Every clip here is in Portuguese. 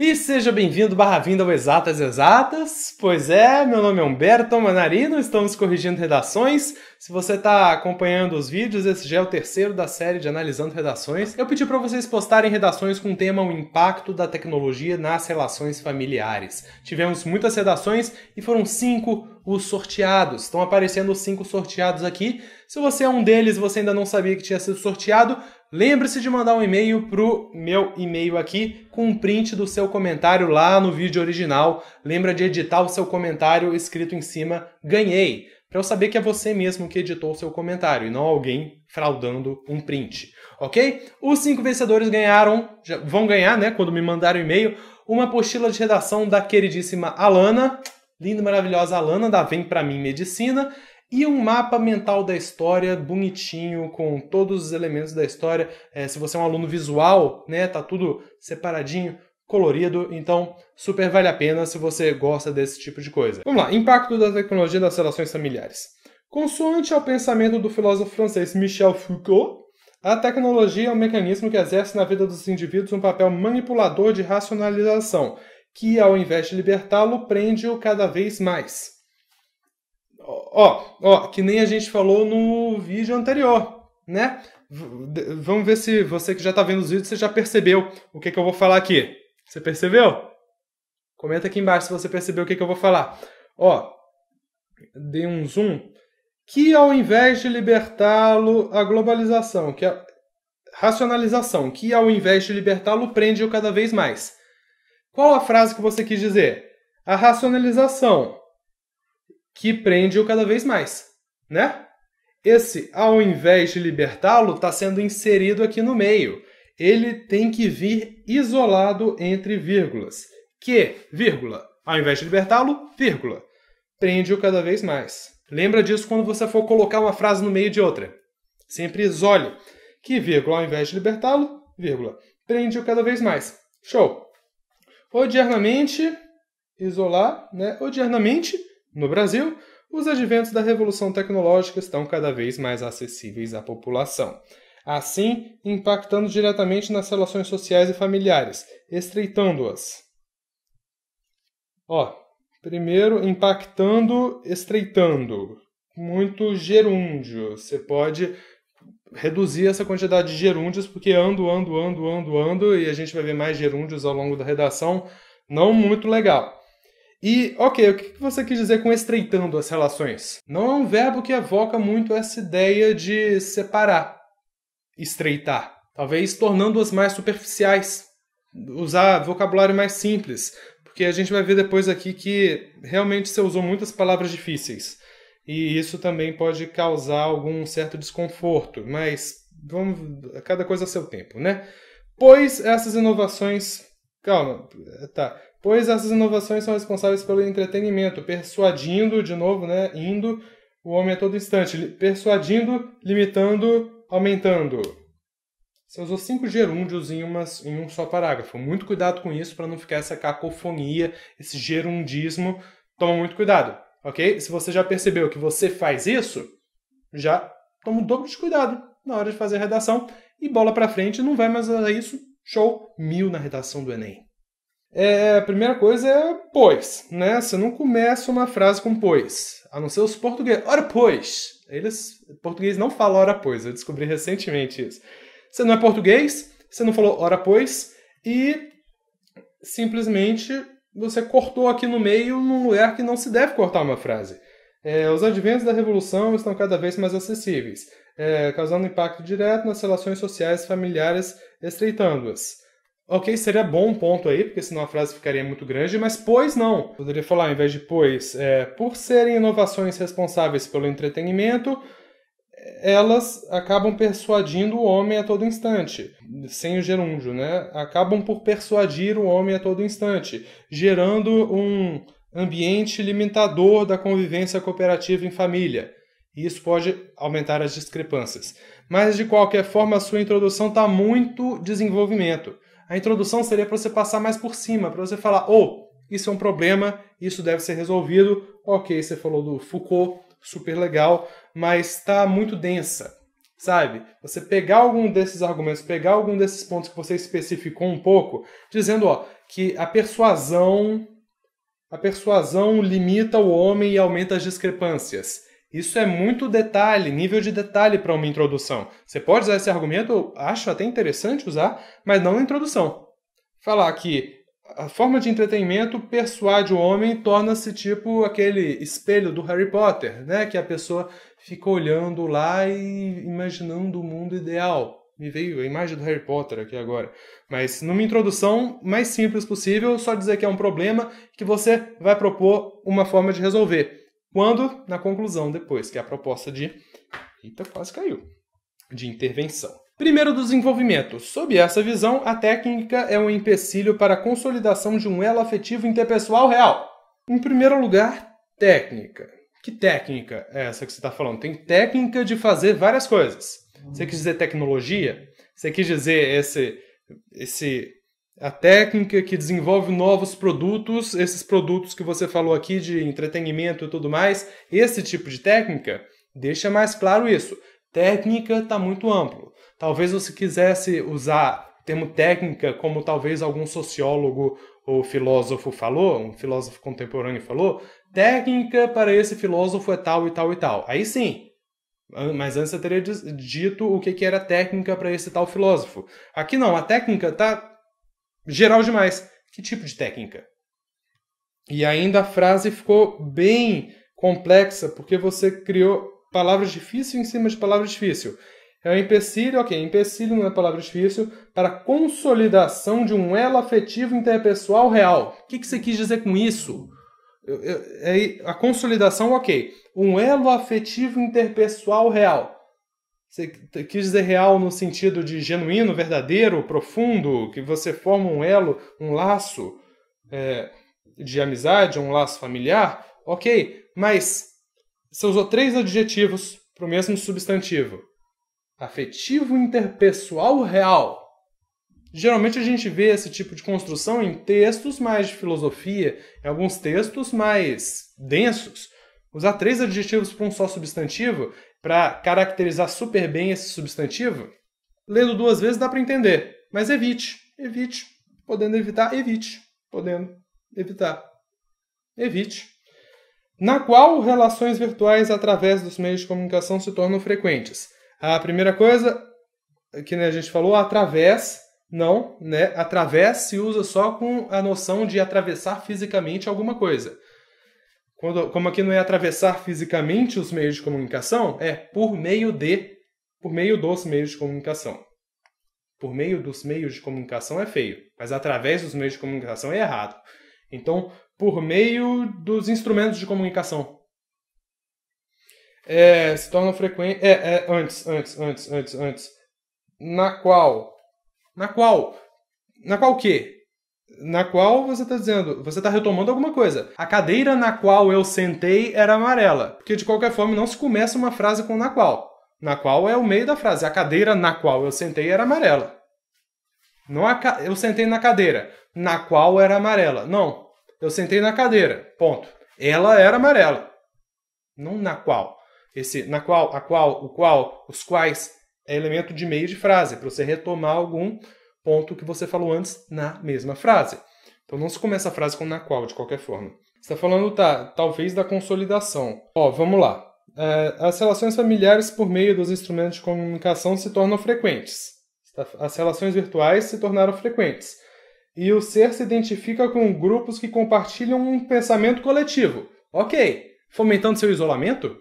E seja bem-vindo, barra vinda ao Exatas Exatas. Pois é, meu nome é Humberto Manarino, estamos corrigindo redações. Se você está acompanhando os vídeos, esse já é o terceiro da série de Analisando Redações. Eu pedi para vocês postarem redações com o tema O Impacto da Tecnologia nas Relações Familiares. Tivemos muitas redações e foram cinco os sorteados. Estão aparecendo os cinco sorteados aqui. Se você é um deles, você ainda não sabia que tinha sido sorteado, Lembre-se de mandar um e-mail pro meu e-mail aqui com um print do seu comentário lá no vídeo original. Lembra de editar o seu comentário escrito em cima ganhei, para eu saber que é você mesmo que editou o seu comentário e não alguém fraudando um print, OK? Os cinco vencedores ganharam, vão ganhar, né, quando me mandaram um e-mail, uma apostila de redação da queridíssima Alana, linda, maravilhosa Alana da Vem para mim Medicina e um mapa mental da história bonitinho, com todos os elementos da história. É, se você é um aluno visual, né, tá tudo separadinho, colorido, então super vale a pena se você gosta desse tipo de coisa. Vamos lá, impacto da tecnologia nas relações familiares. Consoante ao pensamento do filósofo francês Michel Foucault, a tecnologia é um mecanismo que exerce na vida dos indivíduos um papel manipulador de racionalização, que, ao invés de libertá-lo, prende-o cada vez mais. Ó, ó, que nem a gente falou no vídeo anterior, né? V vamos ver se você que já está vendo os vídeos, você já percebeu o que, que eu vou falar aqui. Você percebeu? Comenta aqui embaixo se você percebeu o que, que eu vou falar. Ó, dei um zoom. Que ao invés de libertá-lo, a globalização, que a racionalização, que ao invés de libertá-lo, prende-o cada vez mais. Qual a frase que você quis dizer? A racionalização que prende-o cada vez mais, né? Esse, ao invés de libertá-lo, está sendo inserido aqui no meio. Ele tem que vir isolado entre vírgulas. Que, vírgula, ao invés de libertá-lo, vírgula, prende-o cada vez mais. Lembra disso quando você for colocar uma frase no meio de outra. Sempre isole. Que, vírgula, ao invés de libertá-lo, vírgula, prende-o cada vez mais. Show! Odiernamente, isolar, né? Odiernamente, no Brasil, os adventos da revolução tecnológica estão cada vez mais acessíveis à população, assim impactando diretamente nas relações sociais e familiares, estreitando-as. Ó, primeiro impactando, estreitando. Muito gerúndio. Você pode reduzir essa quantidade de gerúndios, porque ando, ando, ando, ando, ando, e a gente vai ver mais gerúndios ao longo da redação. Não muito legal. E, ok, o que você quis dizer com estreitando as relações? Não é um verbo que evoca muito essa ideia de separar, estreitar, talvez tornando-as mais superficiais, usar vocabulário mais simples, porque a gente vai ver depois aqui que realmente você usou muitas palavras difíceis. E isso também pode causar algum certo desconforto, mas vamos, cada coisa a seu tempo, né? Pois essas inovações Calma, tá pois essas inovações são responsáveis pelo entretenimento, persuadindo, de novo, né, indo o homem a todo instante, persuadindo, limitando, aumentando. Você usou cinco gerúndios em, umas, em um só parágrafo. Muito cuidado com isso para não ficar essa cacofonia, esse gerundismo. Toma muito cuidado, ok? Se você já percebeu que você faz isso, já toma o dobro de cuidado na hora de fazer a redação e bola para frente, não vai mais usar isso. Show mil na redação do Enem. É, a primeira coisa é pois, né? Você não começa uma frase com pois, a não ser os portugueses. Ora, pois! Eles, português não fala ora, pois, eu descobri recentemente isso. Você não é português, você não falou ora, pois, e simplesmente você cortou aqui no meio num lugar que não se deve cortar uma frase. É, os adventos da revolução estão cada vez mais acessíveis, é, causando impacto direto nas relações sociais e familiares, estreitando-as. Ok, seria bom um ponto aí, porque senão a frase ficaria muito grande, mas pois não. Poderia falar, ao invés de pois, é, por serem inovações responsáveis pelo entretenimento, elas acabam persuadindo o homem a todo instante, sem o gerúndio, né? Acabam por persuadir o homem a todo instante, gerando um ambiente limitador da convivência cooperativa em família. E isso pode aumentar as discrepâncias. Mas, de qualquer forma, a sua introdução está muito desenvolvimento. A introdução seria para você passar mais por cima, para você falar, oh, isso é um problema, isso deve ser resolvido. Ok, você falou do Foucault, super legal, mas está muito densa, sabe? Você pegar algum desses argumentos, pegar algum desses pontos que você especificou um pouco, dizendo, ó, que a persuasão a persuasão limita o homem e aumenta as discrepâncias. Isso é muito detalhe, nível de detalhe para uma introdução. Você pode usar esse argumento, acho até interessante usar, mas não na introdução. Falar que a forma de entretenimento persuade o homem, torna-se tipo aquele espelho do Harry Potter, né? Que a pessoa fica olhando lá e imaginando o mundo ideal. Me veio a imagem do Harry Potter aqui agora. Mas numa introdução mais simples possível, só dizer que é um problema que você vai propor uma forma de resolver. Quando, na conclusão depois, que é a proposta de. Eita, quase caiu. De intervenção. Primeiro, desenvolvimento. Sob essa visão, a técnica é um empecilho para a consolidação de um elo afetivo interpessoal real. Em primeiro lugar, técnica. Que técnica é essa que você está falando? Tem técnica de fazer várias coisas. Você quis dizer tecnologia? Você quis dizer esse, esse a técnica que desenvolve novos produtos, esses produtos que você falou aqui de entretenimento e tudo mais, esse tipo de técnica deixa mais claro isso. Técnica está muito amplo. Talvez você quisesse usar o termo técnica como talvez algum sociólogo ou filósofo falou, um filósofo contemporâneo falou, técnica para esse filósofo é tal e tal e tal. Aí sim, mas antes eu teria dito o que era técnica para esse tal filósofo. Aqui não, a técnica está geral demais. Que tipo de técnica? E ainda a frase ficou bem complexa, porque você criou palavras difíceis em cima de palavras difíceis. É um empecilho, ok, empecilho não é palavra difícil, para consolidação de um elo afetivo interpessoal real. O que, que você quis dizer com isso? Eu, eu, é, a consolidação, ok, um elo afetivo interpessoal real. Você quis dizer real no sentido de genuíno, verdadeiro, profundo, que você forma um elo, um laço é, de amizade, um laço familiar, ok, mas você usou três adjetivos para o mesmo substantivo: afetivo, interpessoal, real. Geralmente a gente vê esse tipo de construção em textos mais de filosofia, em alguns textos mais densos. Usar três adjetivos para um só substantivo para caracterizar super bem esse substantivo, lendo duas vezes dá para entender. Mas evite, evite. Podendo evitar, evite. Podendo evitar, evite. Na qual relações virtuais através dos meios de comunicação se tornam frequentes. A primeira coisa que né, a gente falou, através, não, né? Através se usa só com a noção de atravessar fisicamente alguma coisa. Quando, como aqui não é atravessar fisicamente os meios de comunicação, é por meio de, por meio dos meios de comunicação. Por meio dos meios de comunicação é feio, mas através dos meios de comunicação é errado. Então, por meio dos instrumentos de comunicação. É, se torna frequente. É, é, antes, antes, antes, antes, antes. Na qual. Na qual. Na qual o quê? na qual você está dizendo, você está retomando alguma coisa. A cadeira na qual eu sentei era amarela. Porque de qualquer forma não se começa uma frase com na qual. Na qual é o meio da frase. A cadeira na qual eu sentei era amarela. Não a ca... eu sentei na cadeira, na qual era amarela. Não. Eu sentei na cadeira. Ponto. Ela era amarela. Não na qual. Esse na qual, a qual, o qual, os quais é elemento de meio de frase para você retomar algum ponto que você falou antes na mesma frase. Então não se começa a frase com na qual, de qualquer forma. Você está falando, tá, talvez, da consolidação. Ó, vamos lá. É, as relações familiares por meio dos instrumentos de comunicação se tornam frequentes. As relações virtuais se tornaram frequentes. E o ser se identifica com grupos que compartilham um pensamento coletivo. Ok. Fomentando seu isolamento?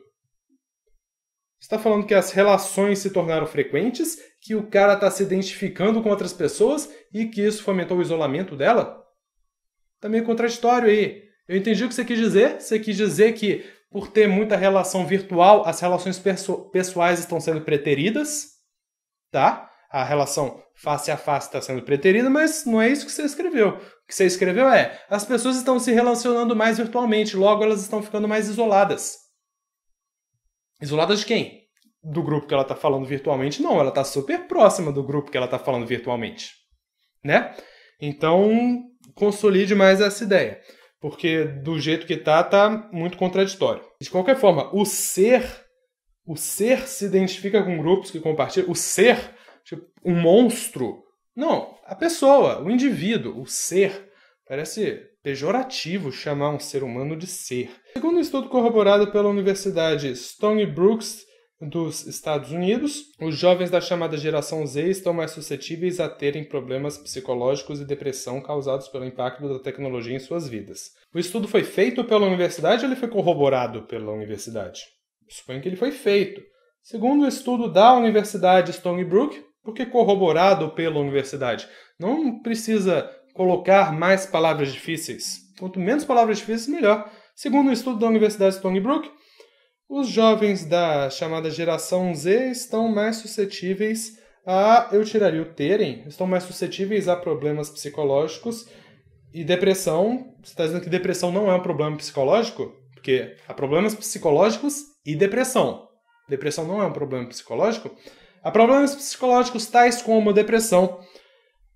está falando que as relações se tornaram frequentes, que o cara está se identificando com outras pessoas e que isso fomentou o isolamento dela? Está meio contraditório aí. Eu entendi o que você quis dizer. Você quis dizer que, por ter muita relação virtual, as relações pessoais estão sendo preteridas, tá? A relação face a face está sendo preterida, mas não é isso que você escreveu. O que você escreveu é: as pessoas estão se relacionando mais virtualmente, logo elas estão ficando mais isoladas. Isolada de quem? Do grupo que ela está falando virtualmente? Não, ela está super próxima do grupo que ela está falando virtualmente. Né? Então, consolide mais essa ideia. Porque do jeito que está tá muito contraditório. De qualquer forma, o ser, o ser se identifica com grupos que compartilham. O ser, tipo, um monstro. Não, a pessoa, o indivíduo, o ser. Parece pejorativo chamar um ser humano de ser. Segundo um estudo corroborado pela Universidade Stony Brooks dos Estados Unidos, os jovens da chamada geração Z estão mais suscetíveis a terem problemas psicológicos e depressão causados pelo impacto da tecnologia em suas vidas. O estudo foi feito pela universidade ou ele foi corroborado pela universidade? Suponho que ele foi feito. Segundo o um estudo da Universidade Stony Brook, porque corroborado pela universidade. Não precisa colocar mais palavras difíceis. Quanto menos palavras difíceis, melhor. Segundo um estudo da Universidade Stony Brook, os jovens da chamada geração Z estão mais suscetíveis a, eu tiraria o terem, estão mais suscetíveis a problemas psicológicos e depressão. Você está dizendo que depressão não é um problema psicológico? Porque há problemas psicológicos e depressão. Depressão não é um problema psicológico? Há problemas psicológicos tais como depressão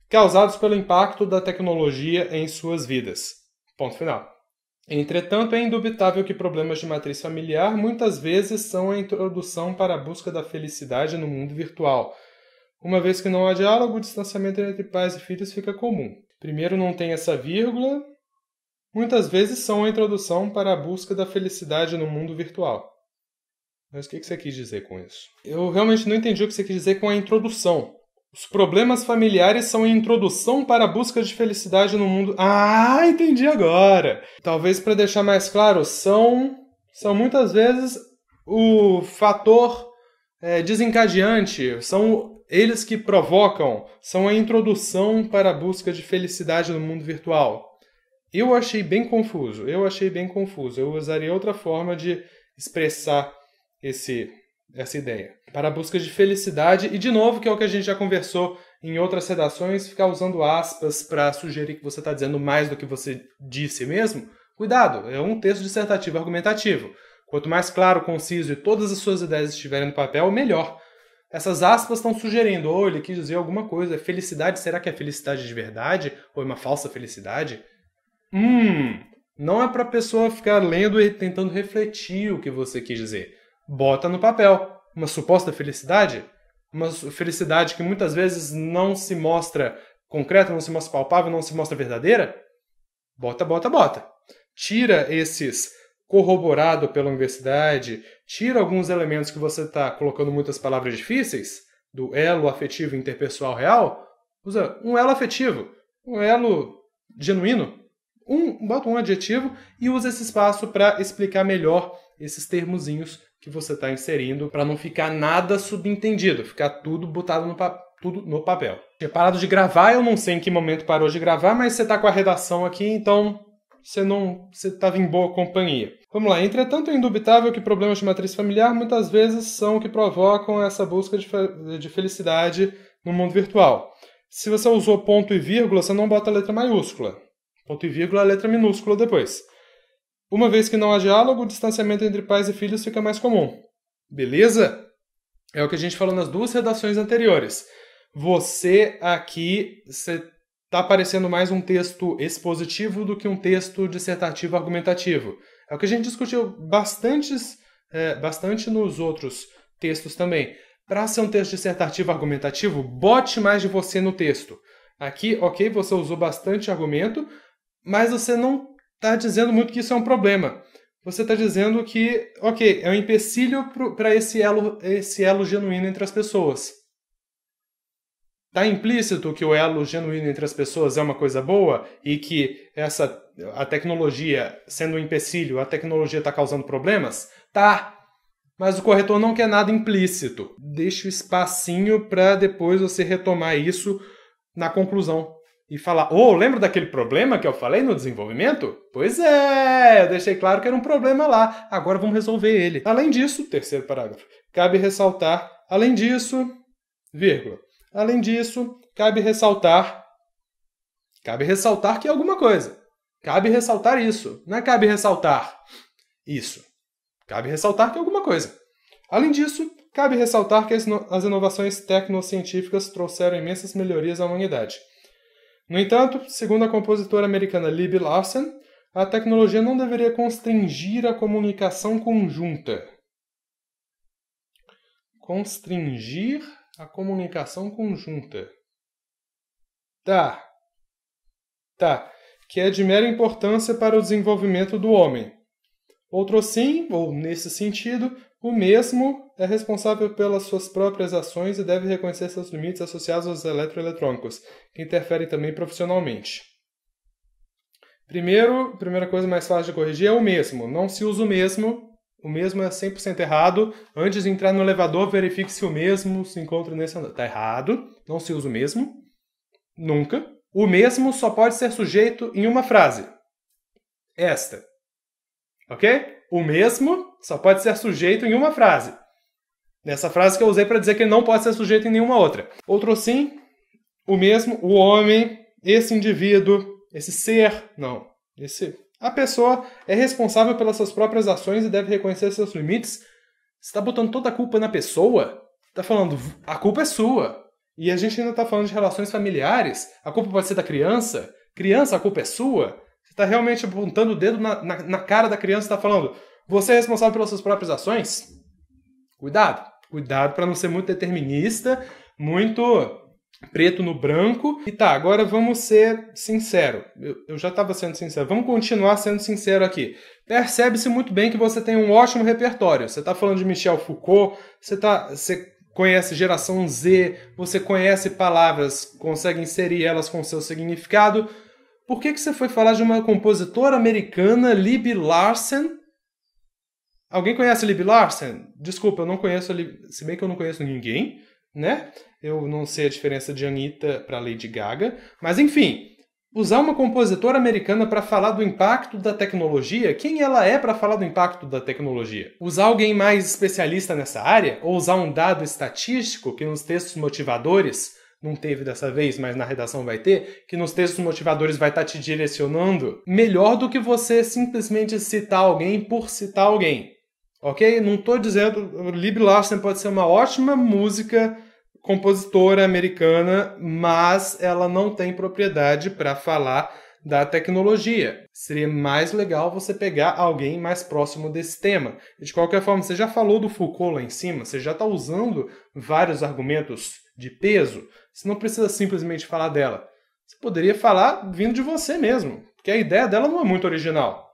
causados pelo impacto da tecnologia em suas vidas. Ponto final. Entretanto, é indubitável que problemas de matriz familiar muitas vezes são a introdução para a busca da felicidade no mundo virtual. Uma vez que não há diálogo, o distanciamento entre pais e filhos fica comum. Primeiro, não tem essa vírgula. Muitas vezes são a introdução para a busca da felicidade no mundo virtual. Mas o que você quis dizer com isso? Eu realmente não entendi o que você quis dizer com a introdução. Os problemas familiares são a introdução para a busca de felicidade no mundo. Ah, entendi agora. Talvez para deixar mais claro, são são muitas vezes o fator é, desencadeante, são eles que provocam, são a introdução para a busca de felicidade no mundo virtual. Eu achei bem confuso, eu achei bem confuso. Eu usaria outra forma de expressar esse essa ideia. Para a busca de felicidade, e de novo, que é o que a gente já conversou em outras redações, ficar usando aspas para sugerir que você está dizendo mais do que você disse mesmo, cuidado, é um texto dissertativo argumentativo. Quanto mais claro, conciso e todas as suas ideias estiverem no papel, melhor. Essas aspas estão sugerindo, ou oh, ele quis dizer alguma coisa, é felicidade, será que é felicidade de verdade? Ou é uma falsa felicidade? Hum, não é para a pessoa ficar lendo e tentando refletir o que você quis dizer bota no papel. Uma suposta felicidade, uma felicidade que muitas vezes não se mostra concreta, não se mostra palpável, não se mostra verdadeira, bota, bota, bota. Tira esses corroborado pela universidade, tira alguns elementos que você está colocando muitas palavras difíceis, do elo afetivo interpessoal real, usa um elo afetivo, um elo genuíno, um, bota um adjetivo e usa esse espaço para explicar melhor esses termozinhos que você está inserindo para não ficar nada subentendido, ficar tudo botado no, pa tudo no papel. Tinha parado de gravar, eu não sei em que momento parou de gravar, mas você está com a redação aqui, então você não você estava em boa companhia. Vamos lá. Entretanto, é indubitável que problemas de matriz familiar muitas vezes são o que provocam essa busca de, fe de felicidade no mundo virtual. Se você usou ponto e vírgula, você não bota a letra maiúscula. Ponto e vírgula é a letra minúscula depois. Uma vez que não há diálogo, o distanciamento entre pais e filhos fica mais comum. Beleza? É o que a gente falou nas duas redações anteriores. Você aqui está parecendo mais um texto expositivo do que um texto dissertativo argumentativo. É o que a gente discutiu bastantes, é, bastante nos outros textos também. Para ser um texto dissertativo argumentativo, bote mais de você no texto. Aqui, ok, você usou bastante argumento, mas você não está dizendo muito que isso é um problema. Você está dizendo que, ok, é um empecilho para esse elo, esse elo genuíno entre as pessoas. Está implícito que o elo genuíno entre as pessoas é uma coisa boa e que essa a tecnologia sendo um empecilho, a tecnologia está causando problemas? Tá, mas o corretor não quer nada implícito. Deixa o espacinho para depois você retomar isso na conclusão e falar: "Oh, lembra daquele problema que eu falei no desenvolvimento? Pois é, eu deixei claro que era um problema lá. Agora vamos resolver ele." Além disso, terceiro parágrafo. Cabe ressaltar, além disso, vírgula. Além disso, cabe ressaltar cabe ressaltar que é alguma coisa. Cabe ressaltar isso. Não é cabe ressaltar isso. Cabe ressaltar que é alguma coisa. Além disso, cabe ressaltar que as inovações tecnocientíficas trouxeram imensas melhorias à humanidade. No entanto, segundo a compositora americana Libby Larsen, a tecnologia não deveria constringir a comunicação conjunta. Constringir a comunicação conjunta. Tá. Tá. Que é de mera importância para o desenvolvimento do homem. Outro sim, ou nesse sentido, o mesmo é responsável pelas suas próprias ações e deve reconhecer seus limites associados aos eletroeletrônicos, que interferem também profissionalmente. Primeiro, primeira coisa mais fácil de corrigir é o mesmo. Não se usa o mesmo. O mesmo é 100% errado. Antes de entrar no elevador, verifique se o mesmo se encontra nesse andar. Está errado. Não se usa o mesmo. Nunca. O mesmo só pode ser sujeito em uma frase. Esta. Ok? O mesmo só pode ser sujeito em uma frase. Nessa frase que eu usei para dizer que ele não pode ser sujeito em nenhuma outra. Outro sim, o mesmo, o homem, esse indivíduo, esse ser, não, esse a pessoa é responsável pelas suas próprias ações e deve reconhecer seus limites. Você está botando toda a culpa na pessoa? Está falando, a culpa é sua. E a gente ainda está falando de relações familiares. A culpa pode ser da criança. Criança, a culpa é sua. Você está realmente apontando o dedo na, na, na cara da criança e está falando: você é responsável pelas suas próprias ações? Cuidado. Cuidado para não ser muito determinista, muito preto no branco. E tá, agora vamos ser sincero. Eu, eu já estava sendo sincero. Vamos continuar sendo sincero aqui. Percebe-se muito bem que você tem um ótimo repertório. Você está falando de Michel Foucault, você tá, você conhece geração Z, você conhece palavras, consegue inserir elas com seu significado. Por que, que você foi falar de uma compositora americana, Libby Larsen, Alguém conhece a Lib Larsen? Desculpa, eu não conheço a Lib... Se bem que eu não conheço ninguém, né? Eu não sei a diferença de Anitta para Lady Gaga. Mas, enfim, usar uma compositora americana para falar do impacto da tecnologia, quem ela é para falar do impacto da tecnologia? Usar alguém mais especialista nessa área? Ou usar um dado estatístico que nos textos motivadores não teve dessa vez, mas na redação vai ter, que nos textos motivadores vai estar tá te direcionando, melhor do que você simplesmente citar alguém por citar alguém. Ok? Não estou dizendo. Lib Larsen pode ser uma ótima música compositora americana, mas ela não tem propriedade para falar da tecnologia. Seria mais legal você pegar alguém mais próximo desse tema. De qualquer forma, você já falou do Foucault lá em cima, você já está usando vários argumentos de peso, você não precisa simplesmente falar dela. Você poderia falar vindo de você mesmo, porque a ideia dela não é muito original.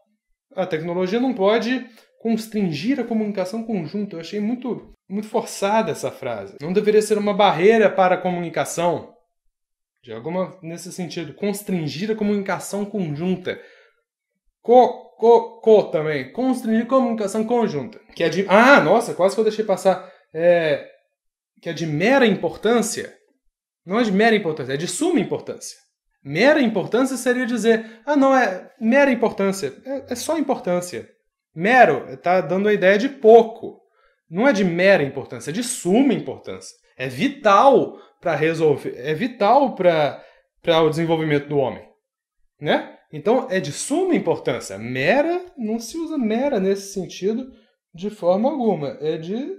A tecnologia não pode constringir a comunicação conjunta. Eu achei muito, muito forçada essa frase. Não deveria ser uma barreira para a comunicação. De alguma nesse sentido, constringir a comunicação conjunta. Co, co, co também. Constringir comunicação conjunta. Que é de. Ah, nossa, quase que eu deixei passar. É, que é de mera importância. Não é de mera importância, é de suma importância. Mera importância seria dizer, ah, não, é mera importância. é, é só importância. Mero está dando a ideia de pouco. Não é de mera importância, é de suma importância. É vital para resolver, é vital para o desenvolvimento do homem, né? Então é de suma importância. Mera não se usa mera nesse sentido de forma alguma. É de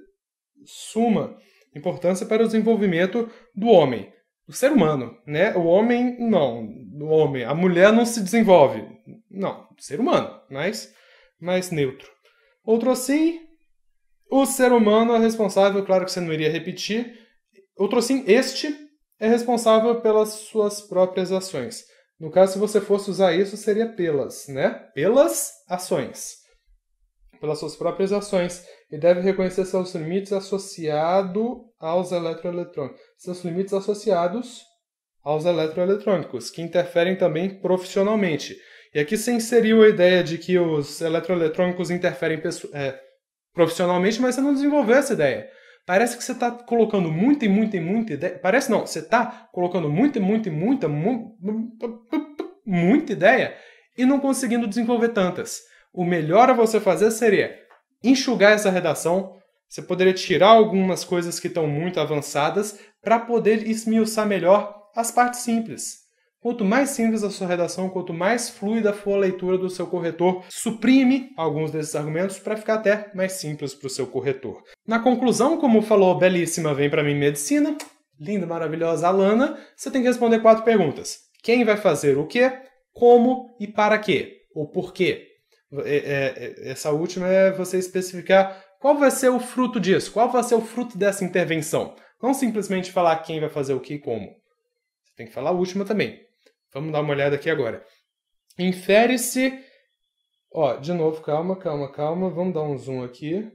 suma importância para o desenvolvimento do homem, do ser humano, né? O homem não, o homem, a mulher não se desenvolve, não, ser humano, mas mais neutro. Outro assim, o ser humano é responsável, claro que você não iria repetir. Outro assim, este é responsável pelas suas próprias ações. No caso, se você fosse usar isso, seria pelas, né? Pelas ações. Pelas suas próprias ações. E deve reconhecer seus limites associados aos eletroeletrônicos. Seus limites associados aos eletroeletrônicos, que interferem também profissionalmente. E aqui você inseriu a ideia de que os eletroeletrônicos interferem é, profissionalmente, mas você não desenvolveu essa ideia. Parece que você está colocando muita e muita e muita ideia. Parece não, você está colocando muita e muita e muita, muita ideia e não conseguindo desenvolver tantas. O melhor a você fazer seria enxugar essa redação. Você poderia tirar algumas coisas que estão muito avançadas para poder esmiuçar melhor as partes simples. Quanto mais simples a sua redação, quanto mais fluida for a leitura do seu corretor, suprime alguns desses argumentos para ficar até mais simples para o seu corretor. Na conclusão, como falou belíssima Vem para mim Medicina, linda, maravilhosa Alana, você tem que responder quatro perguntas. Quem vai fazer o quê, como e para quê, ou por quê. É, é, é, essa última é você especificar qual vai ser o fruto disso, qual vai ser o fruto dessa intervenção. Não simplesmente falar quem vai fazer o que e como. Você tem que falar a última também. Vamos dar uma olhada aqui agora. Infere-se. Ó, de novo, calma, calma, calma. Vamos dar um zoom aqui.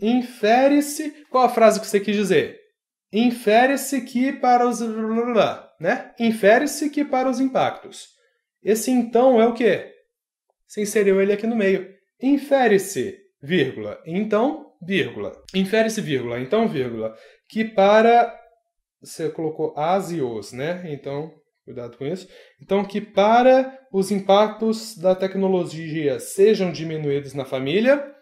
Infere-se. Qual a frase que você quis dizer? Infere-se que para os. Né? Infere-se que para os impactos. Esse então é o quê? Você inseriu ele aqui no meio. Infere-se, vírgula. Então, vírgula. Infere-se, vírgula. Então, vírgula. Que para. Você colocou as e os, né? Então, Cuidado com isso. Então, que para os impactos da tecnologia sejam diminuídos na família.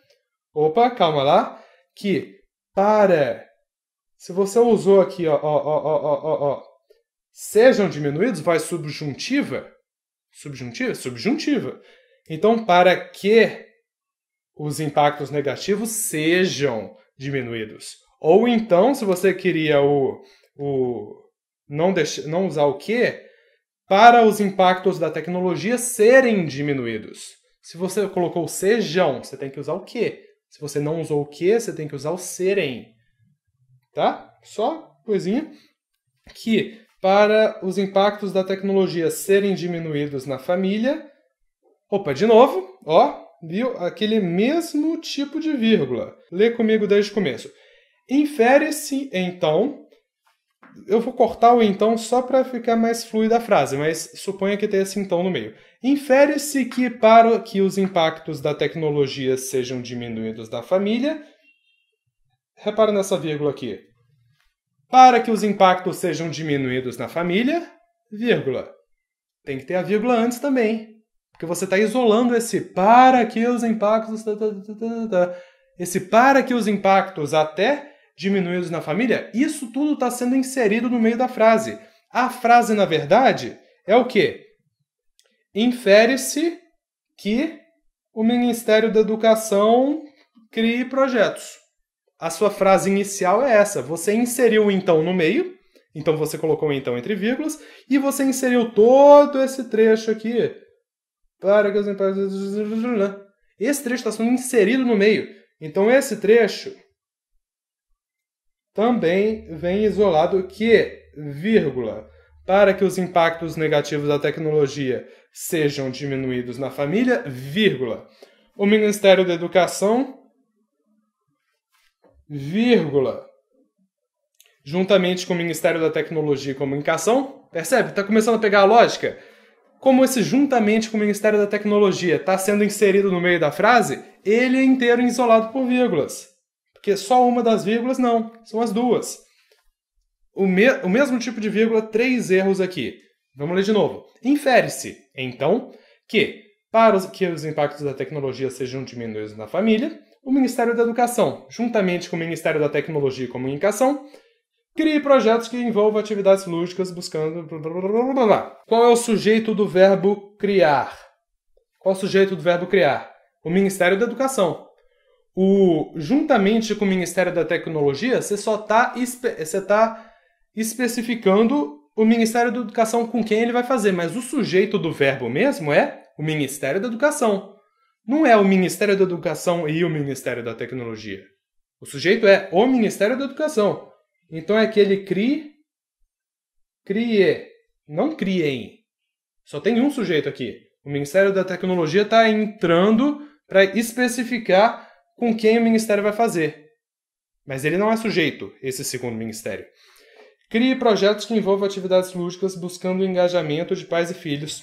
Opa, calma lá. Que para. Se você usou aqui, ó, ó, ó, ó, ó, ó sejam diminuídos, vai subjuntiva. Subjuntiva? Subjuntiva. Então, para que os impactos negativos sejam diminuídos. Ou então, se você queria o, o não, deixe, não usar o que, para os impactos da tecnologia serem diminuídos. Se você colocou sejam, você tem que usar o que. Se você não usou o que, você tem que usar o serem. Tá? Só coisinha que para os impactos da tecnologia serem diminuídos na família. Opa, de novo, ó, viu? Aquele mesmo tipo de vírgula. Lê comigo desde o começo. Infere-se, então, eu vou cortar o então só para ficar mais fluida a frase, mas suponha que tenha esse então no meio. Infere-se que para que os impactos da tecnologia sejam diminuídos da família, repara nessa vírgula aqui. Para que os impactos sejam diminuídos na família, vírgula. Tem que ter a vírgula antes também, porque você está isolando esse para que os impactos esse para que os impactos até diminuídos na família, isso tudo está sendo inserido no meio da frase. A frase, na verdade, é o quê? Infere-se que o Ministério da Educação crie projetos. A sua frase inicial é essa. Você inseriu então no meio, então você colocou então entre vírgulas, e você inseriu todo esse trecho aqui. Para que Esse trecho está sendo inserido no meio. Então esse trecho também vem isolado que, vírgula, para que os impactos negativos da tecnologia sejam diminuídos na família, vírgula, o Ministério da Educação, vírgula, juntamente com o Ministério da Tecnologia e Comunicação, percebe? Está começando a pegar a lógica? Como esse juntamente com o Ministério da Tecnologia está sendo inserido no meio da frase, ele é inteiro isolado por vírgulas. Porque só uma das vírgulas, não, são as duas. O, me o mesmo tipo de vírgula, três erros aqui. Vamos ler de novo. Infere-se, então, que para que os impactos da tecnologia sejam diminuídos na família, o Ministério da Educação, juntamente com o Ministério da Tecnologia e Comunicação, crie projetos que envolvam atividades lúdicas buscando. Qual é o sujeito do verbo criar? Qual é o sujeito do verbo criar? O Ministério da Educação o, juntamente com o Ministério da Tecnologia, você só está você tá especificando o Ministério da Educação com quem ele vai fazer, mas o sujeito do verbo mesmo é o Ministério da Educação. Não é o Ministério da Educação e o Ministério da Tecnologia. O sujeito é o Ministério da Educação. Então é que ele crie, crie, não criem. Só tem um sujeito aqui. O Ministério da Tecnologia está entrando para especificar com quem o ministério vai fazer. Mas ele não é sujeito, esse segundo ministério. Crie projetos que envolvam atividades lúdicas buscando o engajamento de pais e filhos.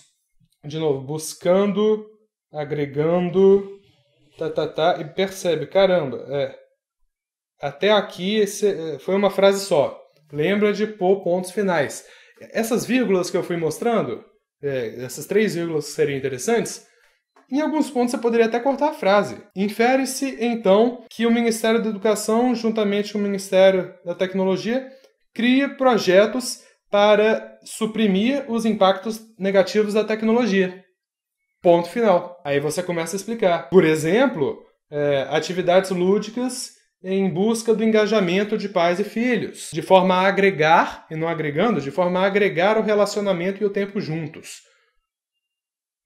De novo, buscando, agregando, tá, tá, tá, e percebe, caramba, é. Até aqui esse, é, foi uma frase só. Lembra de pôr pontos finais. Essas vírgulas que eu fui mostrando, é, essas três vírgulas que seriam interessantes, em alguns pontos você poderia até cortar a frase. Infere-se, então, que o Ministério da Educação, juntamente com o Ministério da Tecnologia, crie projetos para suprimir os impactos negativos da tecnologia. Ponto final. Aí você começa a explicar. Por exemplo, é, atividades lúdicas em busca do engajamento de pais e filhos, de forma a agregar, e não agregando, de forma a agregar o relacionamento e o tempo juntos.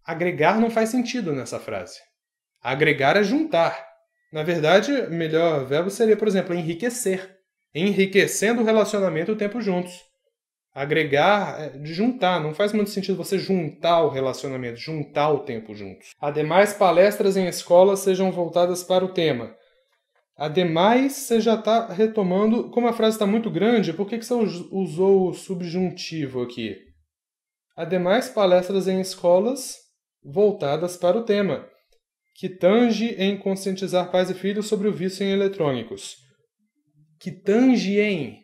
Agregar não faz sentido nessa frase. Agregar é juntar. Na verdade, o melhor verbo seria, por exemplo, enriquecer. Enriquecendo o relacionamento o tempo juntos. Agregar, é de juntar, não faz muito sentido você juntar o relacionamento, juntar o tempo juntos. Ademais, palestras em escolas sejam voltadas para o tema. Ademais, você já está retomando. Como a frase está muito grande, por que, que você usou o subjuntivo aqui? Ademais, palestras em escolas voltadas para o tema, que tange em conscientizar pais e filhos sobre o vício em eletrônicos. Que tange em.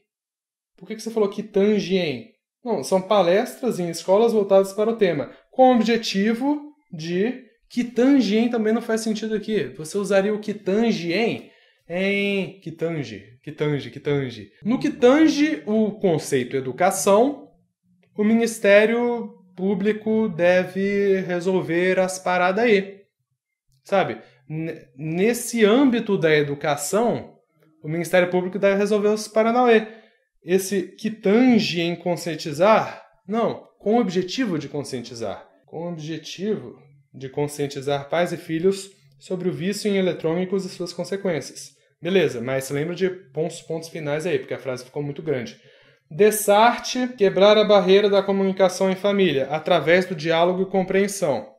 Por que você falou que tange em? Não, são palestras em escolas voltadas para o tema, com o objetivo de que tange em também não faz sentido aqui. Você usaria o que tange em em que tange, que tange, que tange. No que tange o conceito educação, o Ministério público deve resolver as paradas aí. Sabe? nesse âmbito da educação, o Ministério Público deve resolver os Paranauê. Esse que tange em conscientizar, não, com o objetivo de conscientizar. Com o objetivo de conscientizar pais e filhos sobre o vício em eletrônicos e suas consequências. Beleza, mas lembra de bons pontos finais aí, porque a frase ficou muito grande. Dessarte, quebrar a barreira da comunicação em família, através do diálogo e compreensão.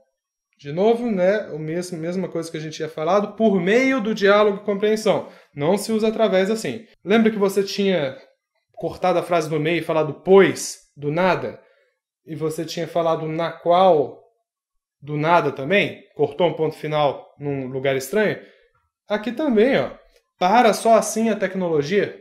De novo, né, o mesmo, mesma coisa que a gente tinha falado, por meio do diálogo e compreensão. Não se usa através assim. Lembra que você tinha cortado a frase no meio e falado pois, do nada? E você tinha falado na qual, do nada também? Cortou um ponto final num lugar estranho? Aqui também, ó. Para só assim a tecnologia,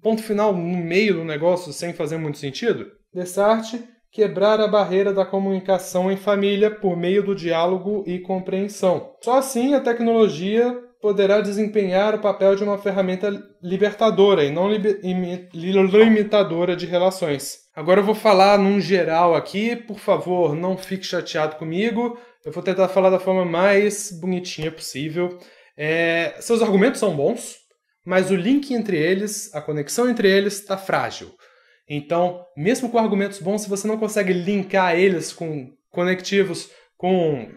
ponto final no meio do negócio sem fazer muito sentido? Dessarte quebrar a barreira da comunicação em família por meio do diálogo e compreensão. Só assim a tecnologia poderá desempenhar o papel de uma ferramenta libertadora e não limitadora de relações. Agora eu vou falar num geral aqui, por favor, não fique chateado comigo. Eu vou tentar falar da forma mais bonitinha possível. É, seus argumentos são bons, mas o link entre eles, a conexão entre eles, está frágil. Então, mesmo com argumentos bons, se você não consegue linkar eles com conectivos, com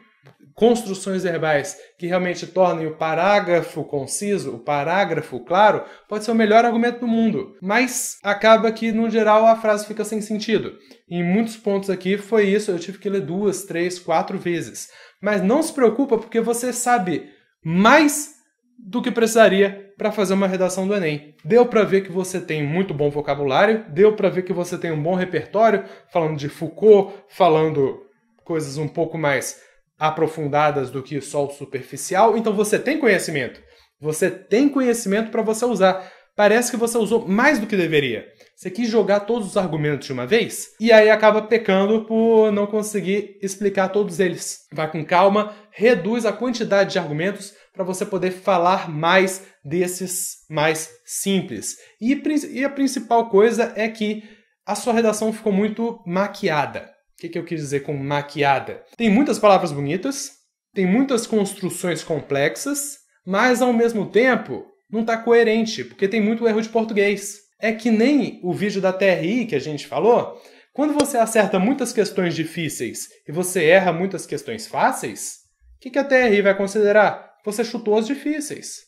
construções verbais que realmente tornem o parágrafo conciso, o parágrafo claro, pode ser o melhor argumento do mundo. Mas acaba que, no geral, a frase fica sem sentido. Em muitos pontos aqui foi isso, eu tive que ler duas, três, quatro vezes. Mas não se preocupa, porque você sabe mais do que precisaria para fazer uma redação do Enem. Deu para ver que você tem muito bom vocabulário, deu para ver que você tem um bom repertório, falando de Foucault, falando coisas um pouco mais aprofundadas do que só o superficial. Então você tem conhecimento. Você tem conhecimento para você usar parece que você usou mais do que deveria. Você quis jogar todos os argumentos de uma vez e aí acaba pecando por não conseguir explicar todos eles. Vá com calma, reduz a quantidade de argumentos para você poder falar mais desses mais simples. E, e, a principal coisa é que a sua redação ficou muito maquiada. O que, que eu quis dizer com maquiada? Tem muitas palavras bonitas, tem muitas construções complexas, mas ao mesmo tempo não está coerente, porque tem muito erro de português. É que nem o vídeo da TRI que a gente falou, quando você acerta muitas questões difíceis e você erra muitas questões fáceis, o que, que a TRI vai considerar? Você chutou as difíceis.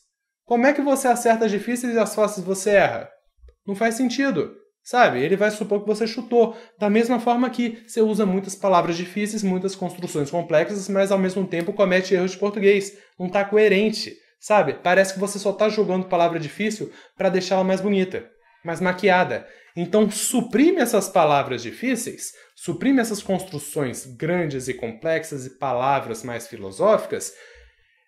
Como é que você acerta as difíceis e as fáceis você erra? Não faz sentido, sabe? Ele vai supor que você chutou. Da mesma forma que você usa muitas palavras difíceis, muitas construções complexas, mas ao mesmo tempo comete erros de português. Não está coerente. Sabe? Parece que você só está jogando palavra difícil para deixá-la mais bonita, mais maquiada. Então, suprime essas palavras difíceis, suprime essas construções grandes e complexas e palavras mais filosóficas,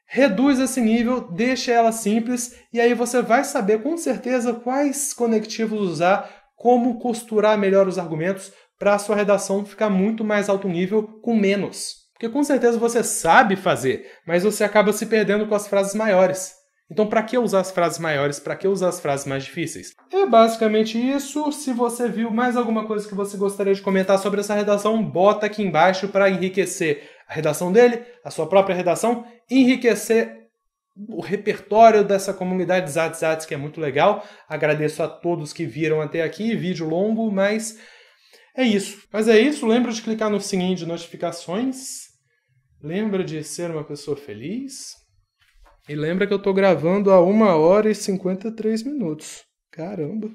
reduz esse nível, deixa ela simples e aí você vai saber com certeza quais conectivos usar, como costurar melhor os argumentos para a sua redação ficar muito mais alto nível com menos. Porque com certeza você sabe fazer, mas você acaba se perdendo com as frases maiores. Então, para que usar as frases maiores? Para que usar as frases mais difíceis? É basicamente isso. Se você viu mais alguma coisa que você gostaria de comentar sobre essa redação, bota aqui embaixo para enriquecer a redação dele, a sua própria redação, enriquecer o repertório dessa comunidade Zatzatz, que é muito legal. Agradeço a todos que viram até aqui, vídeo longo, mas é isso. Mas é isso, lembra de clicar no sininho de notificações Lembra de ser uma pessoa feliz? E lembra que eu tô gravando a 1 hora e 53 minutos. Caramba!